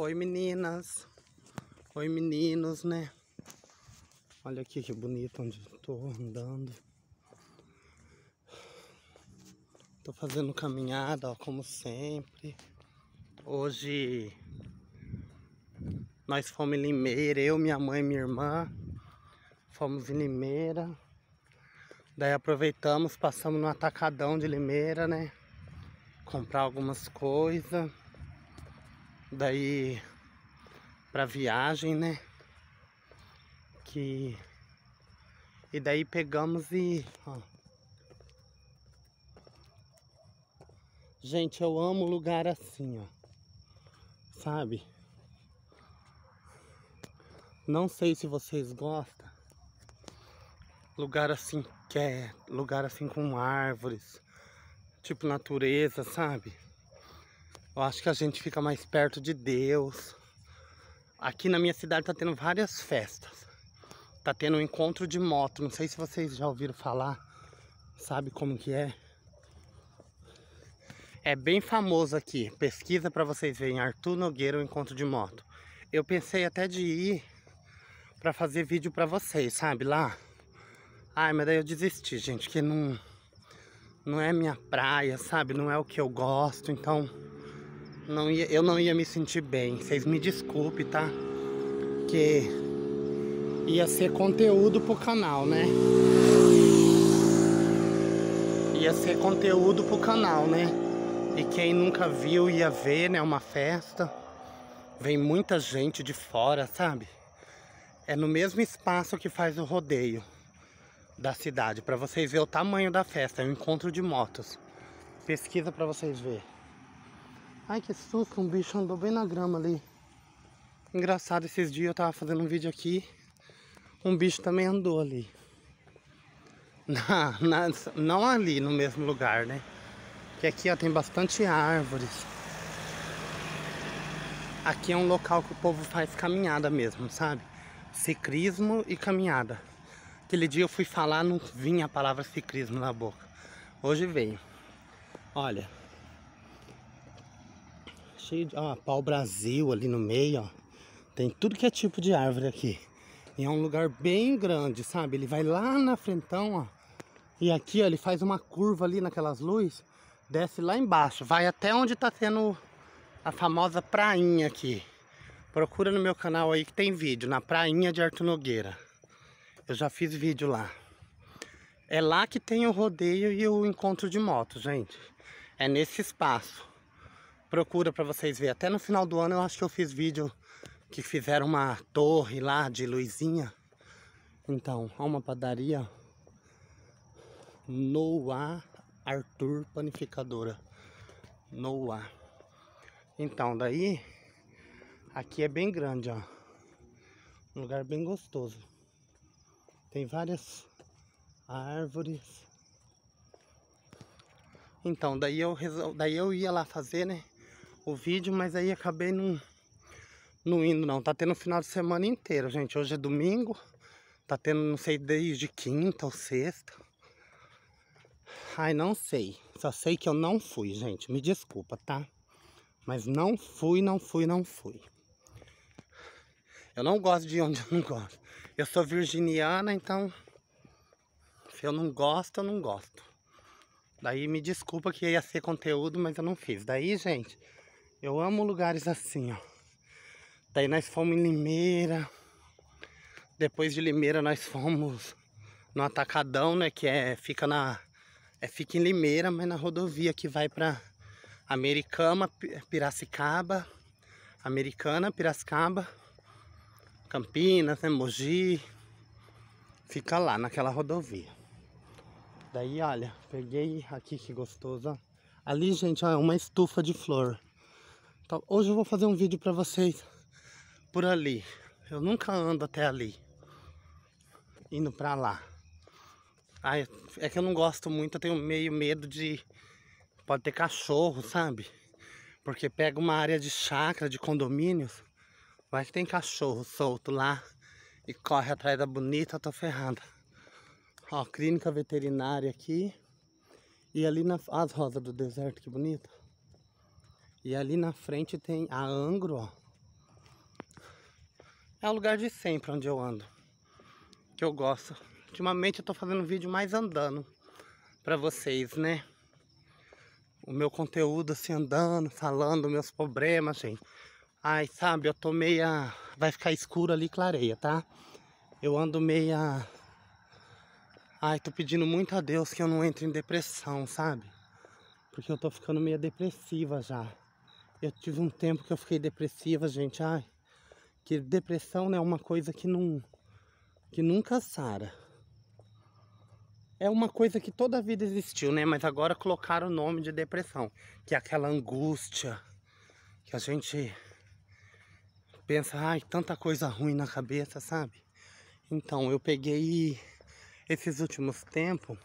Oi meninas, oi meninos, né? Olha aqui que bonito onde estou andando. Tô fazendo caminhada, ó, como sempre. Hoje nós fomos em Limeira, eu, minha mãe e minha irmã. Fomos em Limeira. Daí aproveitamos, passamos no atacadão de Limeira, né? Comprar algumas coisas daí para viagem, né? Que e daí pegamos e ó. Gente, eu amo lugar assim, ó. Sabe? Não sei se vocês gostam. Lugar assim que é lugar assim com árvores, tipo natureza, sabe? Eu acho que a gente fica mais perto de Deus. Aqui na minha cidade tá tendo várias festas. Tá tendo um encontro de moto. Não sei se vocês já ouviram falar. Sabe como que é? É bem famoso aqui. Pesquisa para vocês verem. Arthur Nogueira, o encontro de moto. Eu pensei até de ir para fazer vídeo para vocês, sabe? Lá. Ai, mas daí eu desisti, gente. Que não, não é minha praia, sabe? Não é o que eu gosto. Então não ia, eu não ia me sentir bem. Vocês me desculpem, tá? Que ia ser conteúdo pro canal, né? Ia ser conteúdo pro canal, né? E quem nunca viu ia ver, né? Uma festa. Vem muita gente de fora, sabe? É no mesmo espaço que faz o rodeio da cidade. Para vocês verem o tamanho da festa. É um encontro de motos. Pesquisa para vocês verem. Ai que susto, um bicho andou bem na grama ali. Engraçado, esses dias eu tava fazendo um vídeo aqui, um bicho também andou ali. Na, na, não ali no mesmo lugar, né? Que aqui ó, tem bastante árvores. Aqui é um local que o povo faz caminhada mesmo, sabe? Ciclismo e caminhada. Aquele dia eu fui falar, não vinha a palavra ciclismo na boca. Hoje veio. Olha, cheio de. Ó, pau Brasil ali no meio, ó. Tem tudo que é tipo de árvore aqui. E é um lugar bem grande, sabe? Ele vai lá na frentão, ó. E aqui, ó, ele faz uma curva ali naquelas luzes. Desce lá embaixo. Vai até onde tá tendo a famosa prainha aqui. Procura no meu canal aí que tem vídeo. Na prainha de Arthur Nogueira. Eu já fiz vídeo lá. É lá que tem o rodeio e o encontro de motos, gente. É nesse espaço procura para vocês verem. Até no final do ano eu acho que eu fiz vídeo que fizeram uma torre lá de luzinha. Então, há uma padaria Noah Arthur Panificadora. Noah. Então, daí aqui é bem grande, ó. Um lugar bem gostoso. Tem várias árvores. Então, daí eu, resol... daí eu ia lá fazer, né? o vídeo, mas aí acabei não, não indo não. Tá tendo o final de semana inteiro, gente. Hoje é domingo, tá tendo, não sei, desde quinta ou sexta. Ai, não sei. Só sei que eu não fui, gente. Me desculpa, tá? Mas não fui, não fui, não fui. Eu não gosto de onde eu não gosto. Eu sou virginiana, então... Se eu não gosto, eu não gosto. Daí me desculpa que ia ser conteúdo, mas eu não fiz. Daí, gente, eu amo lugares assim, ó. Daí nós fomos em Limeira. Depois de Limeira nós fomos no Atacadão, né? Que é, fica na... É, fica em Limeira, mas na rodovia que vai pra Americana, Piracicaba. Americana, Piracicaba. Campinas, né? Mogi. Fica lá, naquela rodovia. Daí, olha, peguei aqui que gostoso, ó. Ali, gente, ó, é uma estufa de flor. Tá, hoje eu vou fazer um vídeo para vocês por ali. Eu nunca ando até ali. Indo para lá. Ai, é que eu não gosto muito, eu tenho meio medo de... Pode ter cachorro, sabe? Porque pega uma área de chácara, de condomínios, vai que tem cachorro solto lá e corre atrás da bonita, tô ferrada. Ó, clínica veterinária aqui. E ali nas as rosas do deserto, que bonita. E ali na frente tem a Angro, ó. É o lugar de sempre onde eu ando. Que eu gosto. Ultimamente eu tô fazendo vídeo mais andando pra vocês, né? O meu conteúdo assim andando, falando meus problemas, gente. Ai, sabe, eu tô meia... Vai ficar escuro ali, clareia, tá? Eu ando meia... Ai, tô pedindo muito a Deus que eu não entre em depressão, sabe? Porque eu tô ficando meia depressiva já. Eu tive um tempo que eu fiquei depressiva, gente. Ai, que depressão né, é uma coisa que não que nunca sara. É uma coisa que toda a vida existiu, né? Mas agora colocaram o nome de depressão, que é aquela angústia que a gente pensa, ai, tanta coisa ruim na cabeça, sabe? Então, eu peguei esses últimos tempos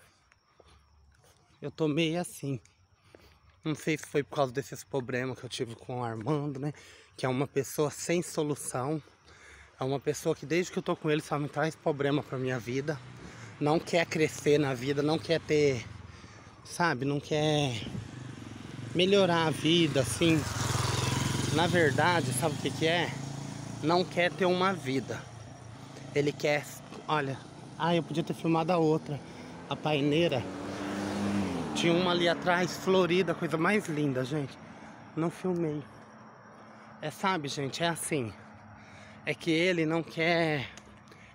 eu tô meio assim. Não sei se foi por causa desses problemas que eu tive com o Armando, né? Que é uma pessoa sem solução. É uma pessoa que desde que eu tô com ele só me traz problema pra minha vida. Não quer crescer na vida, não quer ter, sabe, não quer melhorar a vida, assim. Na verdade, sabe o que, que é? Não quer ter uma vida. Ele quer. Olha, ah, eu podia ter filmado a outra, a paineira. Tinha uma ali atrás, florida, coisa mais linda, gente. Não filmei. É, sabe, gente, é assim. É que ele não quer.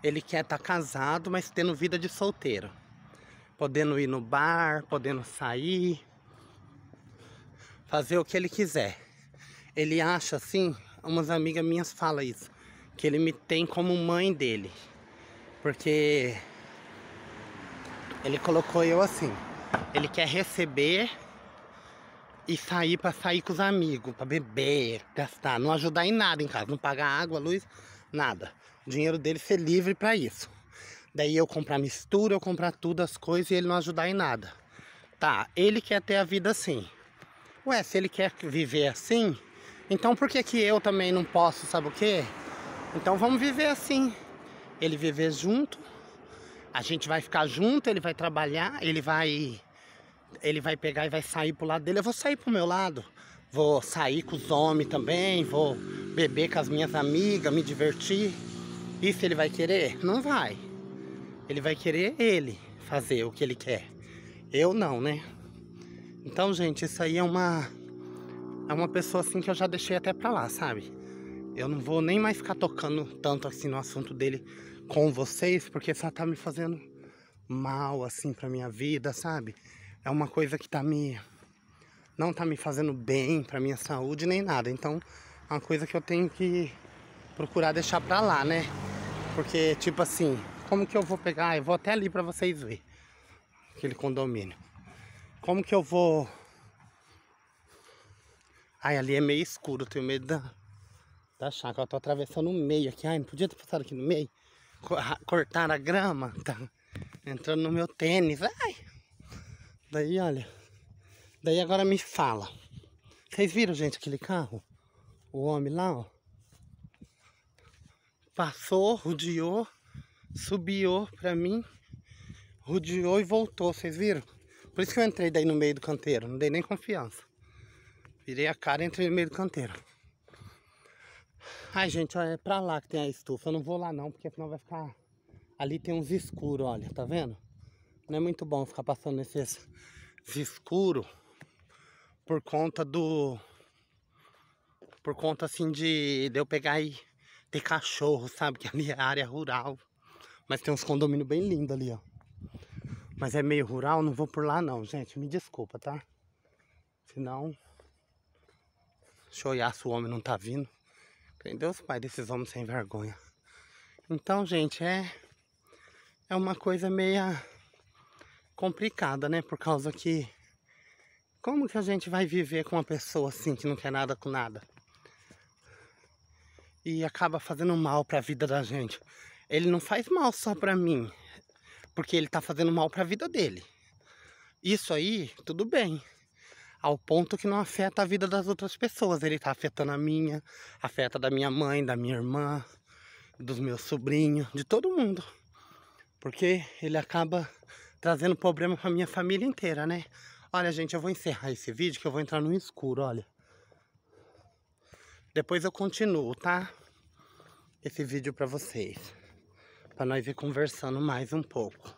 Ele quer estar tá casado, mas tendo vida de solteiro. Podendo ir no bar, podendo sair. Fazer o que ele quiser. Ele acha assim, umas amigas minhas falam isso, que ele me tem como mãe dele. Porque ele colocou eu assim. Ele quer receber e sair para sair com os amigos, para beber, gastar, não ajudar em nada em casa, não pagar água, luz, nada. O dinheiro dele ser livre para isso. Daí eu comprar mistura, eu comprar tudo as coisas e ele não ajudar em nada. Tá, ele quer ter a vida assim. Ué, se ele quer viver assim, então por que que eu também não posso, sabe o quê? Então vamos viver assim. Ele viver junto a gente vai ficar junto, ele vai trabalhar, ele vai ele vai pegar e vai sair pro lado dele, eu vou sair pro meu lado. Vou sair com os homens também, vou beber com as minhas amigas, me divertir. Isso ele vai querer? Não vai. Ele vai querer ele fazer o que ele quer. Eu não, né? Então, gente, isso aí é uma é uma pessoa assim que eu já deixei até pra lá, sabe? Eu não vou nem mais ficar tocando tanto assim no assunto dele, com vocês, porque só tá me fazendo mal assim pra minha vida, sabe? É uma coisa que tá me não tá me fazendo bem pra minha saúde nem nada. Então, é uma coisa que eu tenho que procurar deixar pra lá, né? Porque tipo assim, como que eu vou pegar? Eu vou até ali pra vocês verem aquele condomínio. Como que eu vou Ai, ali é meio escuro, tenho medo da, da chácara. Eu tô atravessando o meio aqui. Ai, não podia ter passado aqui no meio cortar a grama, tá entrando no meu tênis, ai. Daí, olha. Daí agora me fala. Vocês viram, gente, aquele carro? O homem lá, ó. Passou, rodeou, subiu pra mim, rodeou e voltou, vocês viram? Por isso que eu entrei daí no meio do canteiro, não dei nem confiança. Virei a cara e entrei no meio do canteiro. Ai, gente, olha, é pra lá que tem a estufa. Eu não vou lá não, porque senão vai ficar... Ali tem uns escuros, olha, tá vendo? Não é muito bom ficar passando nesses escuros por conta do... Por conta, assim, de, de eu pegar e ter cachorro, sabe? Que ali é área rural. Mas tem uns condomínios bem lindos ali, ó. Mas é meio rural, não vou por lá não, gente. Me desculpa, tá? Senão... Deixa eu olhar se o homem não tá vindo. Tem Deus pai desses homens sem vergonha. Então, gente, é é uma coisa meia complicada, né? Por causa que como que a gente vai viver com uma pessoa assim que não quer nada com nada? E acaba fazendo mal para a vida da gente. Ele não faz mal só para mim, porque ele tá fazendo mal para a vida dele. Isso aí, tudo bem ao ponto que não afeta a vida das outras pessoas. Ele tá afetando a minha, afeta da minha mãe, da minha irmã, dos meus sobrinhos, de todo mundo. Porque ele acaba trazendo problema pra minha família inteira, né? Olha, gente, eu vou encerrar esse vídeo que eu vou entrar no escuro, olha. Depois eu continuo, tá? Esse vídeo pra vocês. Pra nós ir conversando mais um pouco.